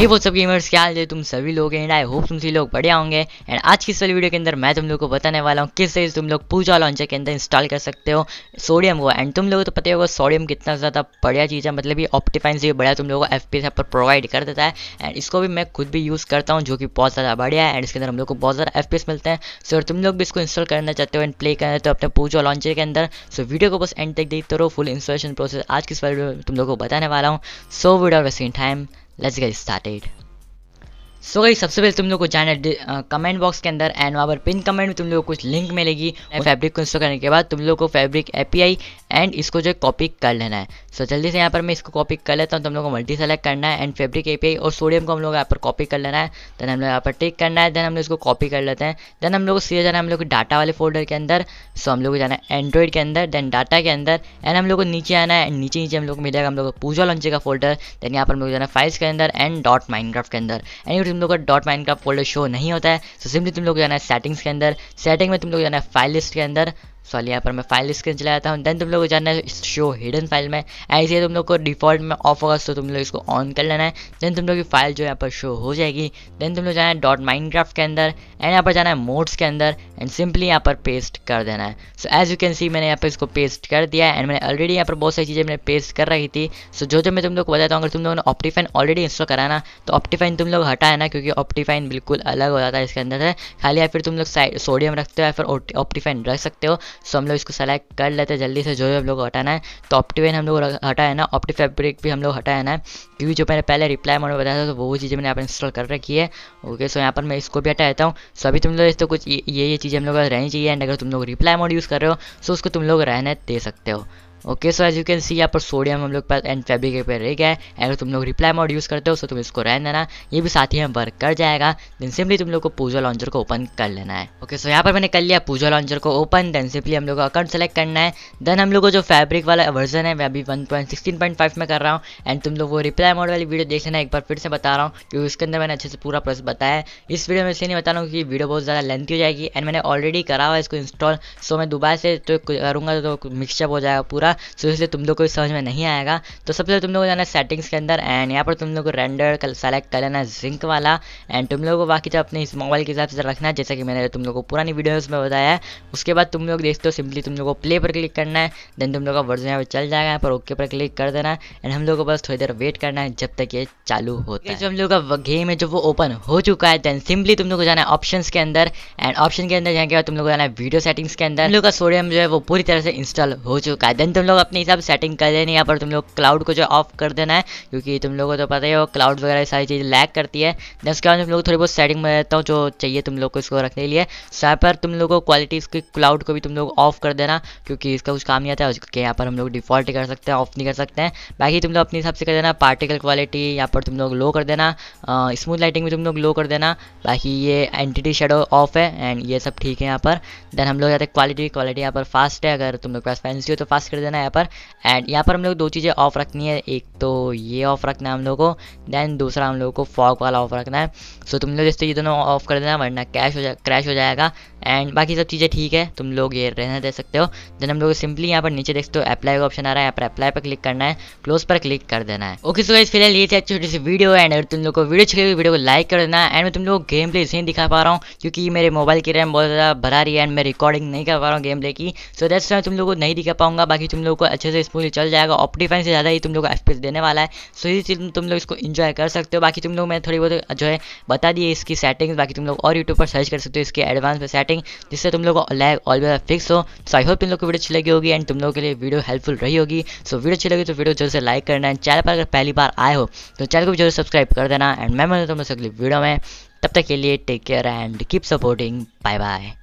ये वो सब गेमर्स क्या हाल है तुम सभी लोग एंड आई होप तुम सभी लोग बढ़िया होंगे एंड आज की इस वाली वीडियो के अंदर मैं तुम लोग को बताने वाला हूँ किस तरह तुम लोग पूजा लॉन्चर के अंदर इंस्टॉल कर सकते हो सोडियम को एंड तुम लोगों को तो पता होगा सोडियम कितना ज़्यादा बढ़िया चीज़ है मतलब ये ऑप्टिफाइन से बढ़िया तुम लोगों को एफ पी पर प्रोवाइड कर देता है एंड इसको भी मैं खुद भी यूज़ करता हूँ जो कि बहुत ज़्यादा बढ़िया है एंड इसके अंदर हम लोग को बहुत ज़्यादा एफ मिलते हैं सो तुम लोग भी इसको इंस्टॉल करना चाहते हो एंड प्ले करना चाहते हो अपने पूजा लॉन्चर के अंदर सो वीडियो को बस एंड तक देखते रहो फुल इंस्टॉलेशन प्रोसेस आज की इस वाली तुम लोग को बताने वाला हूँ so video wasting time let's get started so गई सबसे पहले तुम लोग को जाना है कमेंट बॉक्स के अंदर एंड वहाँ पर पिन कमेंट में तुम लोग को कुछ लिंक मिलेगी फैब्रिक को इंस्टॉल करने के बाद तुम लोग को फैब्रिक एपीआई एंड इसको जो है कॉपी कर लेना है सो so, जल्दी से यहाँ पर मैं इसको कॉपी कर लेता हूँ तुम लोग को मल्टी सेलेक्ट करना है एंड फेब्रिक एपीआई और सोडियम को हम लोग यहाँ पर कॉपी कर लेना है देन हम लोग यहाँ पर टिक करना है देन हम लोग इसको कॉपी कर लेते हैं देन हम लोग को सीधे जाना है हम लोग डाटा वाले फोल्डर के अंदर सो हम लोग को जाना है एंड्रॉइड के अंदर देन डाटा के अंदर एंड हम लोग को नीचे आना है नीचे नीचे हम लोग को मिलेगा हम लोग को पूजा लॉन्चे का फोल्डर देन यहाँ पर हम लोग जाना है फाइल्स के अंदर एंड डॉट माइंड के अंदर एंड तुम लोग का डॉट माइन का फोल्डर शो नहीं होता है तो सिंपली तुम लोग जाना है सेटिंग्स के अंदर सेटिंग में तुम लोग जाना है फाइल लिस्ट के अंदर सॉरी यहाँ पर मैं फाइल स्क्रीन चला जाता हूँ देन तुम लोग को जाना है शो हिडन फाइल में ऐसे तुम लोग को डिफॉल्ट में ऑफ होगा तो तुम लोग इसको ऑन कर लेना है देन तुम लोग की फाइल जो यहाँ पर शो हो जाएगी देन तुम लोग जाना है डॉट माइनक्राफ्ट के अंदर एंड यहाँ पर जाना है मोड्स के अंदर एंड सिंपली यहाँ पर पेस्ट कर देना है so as you can see मैंने यहाँ पर इसको पेस्ट कर दिया है एंड मैंने ऑलरेडी यहाँ पर बहुत सारी चीज़ें मैंने पेस्ट कर रही थी सो जो जो मैं तुम लोग को बताता हूँ अगर तुम लोगों ने ऑप्टीफाइन ऑलरेडी इंस्टॉल कराना तो ऑप्टीफाइन तुम लोग हटाए ना क्योंकि ऑप्टीफाइन बिल्कुल अलग हो जाता है इसके अंदर से खाली या फिर तुम लोग सोडियम रखते हो या फिर ऑप्टीफाइन रख सकते हो सो हम लोग इसको सेलेक्ट कर लेते हैं जल्दी से जो भी हम लोग हटाना है तो ऑप्टिवेन हम लोग हटाया ना ऑप्टी फैब्रिक भी हम लोग हटाया ना क्योंकि जो मैंने पहले रिप्लाई मोड में बताया था तो वो चीज़ें मैंने यहाँ पर इंस्टॉल कर रखी है ओके सो यहाँ पर मैं इसको भी हटा देता हूँ सो अभी तुम लोग इस तो कुछ ये ये चीज़ें हम लोग रहनी चाहिए एंड अगर तुम लोग रिप्लाई मोड यूज़ कर रहे हो सो उसको तुम लोग रहने दे सकते हो okay so as you can see यहाँ पर सोडियम हम लोग पास एंड फेब्रिक पे रह गया है अगर तुम लोग रिप्लाई मोड यूज़ करते हो सो तो तुम इसको रहने देना ये भी साथ ही हम वर्क कर जाएगा देन सिंपली तुम लोग को पूजा लॉन्चर को ओपन कर लेना है ओके सो यहाँ पर मैंने कर लिया पूजा लॉन्चर को ओपन देन सिंपली हम लोग को अकाउंट सेलेक्ट करना है देन हम लोग को जो फैब्रिक वाला वर्जन है मैं अभी वन में कर रहा हूँ एंड तुम लोग वो रिप्लाई मोड वाली वीडियो देख लेना एक बार फिर से बता रहा हूँ क्योंकि उसके अंदर मैंने अच्छे से पूरा प्रोसेस बताया है इस वीडियो में इसलिए नहीं बता रहा हूँ कि वीडियो बहुत ज़्यादा लेंथी हो जाएगी एंड मैंने ऑलरेडी करा हुआ है इसको इंस्टॉल सो मैं दोबारा से तो करूँगा तो मिक्सअप हो जाएगा पूरा होगा सो इसलिए तुम लोग को समझ में नहीं आएगा तो सबसे तुम लोग को जाना सेटिंग्स के अंदर एंड यहाँ पर तुम लोग को रेंडर कल सेलेक्ट कर लेना जिंक वाला एंड तुम लोग को बाकी जब अपने इस मोबाइल के हिसाब से रखना है जैसा कि मैंने तुम लोग को पुरानी वीडियोज़ में बताया उसके बाद तुम लोग देखते हो सिंपली तुम लोग को प्ले पर क्लिक करना है देन तुम लोग का वर्जन यहाँ पर चल जाएगा यहाँ पर ओके पर क्लिक कर देना एंड हम लोग को बस थोड़ी देर वेट करना है जब तक ये चालू होता है जो हम लोग का गेम है जो वो ओपन हो चुका है देन सिंपली तुम लोग को जाना है ऑप्शन के अंदर एंड ऑप्शन के अंदर जाने के बाद तुम लोग को जाना है वीडियो सेटिंग्स के अंदर हम लोग का सोडियम जो है वो पूरी तरह से इंस्टॉल हो चुका है देन तुम लोग अपने हिसाब सेटिंग कर देनी यहाँ पर तुम लोग क्लाउड को जो ऑफ कर देना है क्योंकि तुम लोगों को तो पता ही हो क्लाउड वगैरह सारी चीज़ लैक करती है दस के बाद तुम लोग थोड़ी बहुत सेटिंग में रहता हूँ जो चाहिए तुम लोग को इसको रखने के लिए यहाँ पर तुम लोग को क्वालिटी इसकी क्लाउड को भी तुम लोग ऑफ कर देना क्योंकि इसका कुछ काम नहीं आता है उसके यहाँ पर हम लोग डिफॉल्ट कर सकते हैं ऑफ नहीं कर सकते हैं बाकी तुम लोग अपने हिसाब से कर देना पार्टिकल क्वालिटी यहाँ पर तुम लोग लो कर देना स्मूथ लाइटिंग भी तुम लोग लो कर देना बाकी ये एंटिटी शेडो ऑफ है एंड ये सब ठीक है यहाँ पर देन हम लोग जाते क्वालिटी क्वालिटी यहाँ पर फास्ट है अगर तुम लोग पास फैंसी हो तो फास्ट कर देना देना है यहाँ पर एंड यहाँ पर हम लोग दो चीज़ें ऑफ रखनी है एक तो ये ऑफ रखना है हम लोग को देन दूसरा हम लोग को फॉक वाला ऑफ रखना है सो तुम लोग जैसे ये दोनों ऑफ कर देना वरना कैश हो जा क्रैश हो जाएगा एंड बाकी सब चीज़ें ठीक है तुम लोग ये रहने दे सकते हो देन हम लोग सिंपली यहाँ पर नीचे देखते हो अप्लाई का ऑप्शन आ रहा है यहाँ पर अप्लाई पर क्लिक करना है क्लोज पर क्लिक कर देना है ओके सो इस फिलहाल ये थी अच्छी छोटी सी वीडियो एंड अगर तुम लोग को वीडियो अच्छी वीडियो को लाइक कर देना एंड मैं तुम लोग गेम प्ले इसी दिखा पा रहा हूँ क्योंकि मेरे मोबाइल की रैम बहुत ज़्यादा भरा रही है एंड मैं रिकॉर्डिंग नहीं कर पा रहा हूँ गेम प्ले की सो दैट्स मैं तुम लोग को नहीं दिखा पाऊंगा बाकी तुम लोग को अच्छे से स्मूथली चल जाएगा ऑप्टीफाइन से ज़्यादा ही तुम लोग को एक्सपीरियंस देने वाला है सो इस चीज़ तुम लोग इसको इन्जॉय कर सकते हो बाकी तुम लोग मैं थोड़ी बहुत जो है बता दिए इसकी सेटिंग्स बाकी तुम लोग और यूट्यूब पर सर्च कर सकते हो इसके एडवांस में सेटिंग सेटिंग जिससे तुम लोग लैग ऑलवेज फिक्स हो सो आई होप इन लोग को वीडियो अच्छी लगी होगी एंड तुम लोगों के लिए वीडियो हेल्पफुल रही होगी सो वीडियो अच्छी लगी तो वीडियो जरूर से लाइक करना एंड चैनल पर अगर पहली बार आए हो तो चैनल को भी जरूर सब्सक्राइब कर देना एंड मैं मिलता हूँ तुम लोग अगली वीडियो में तब तक के लिए take care and keep supporting bye bye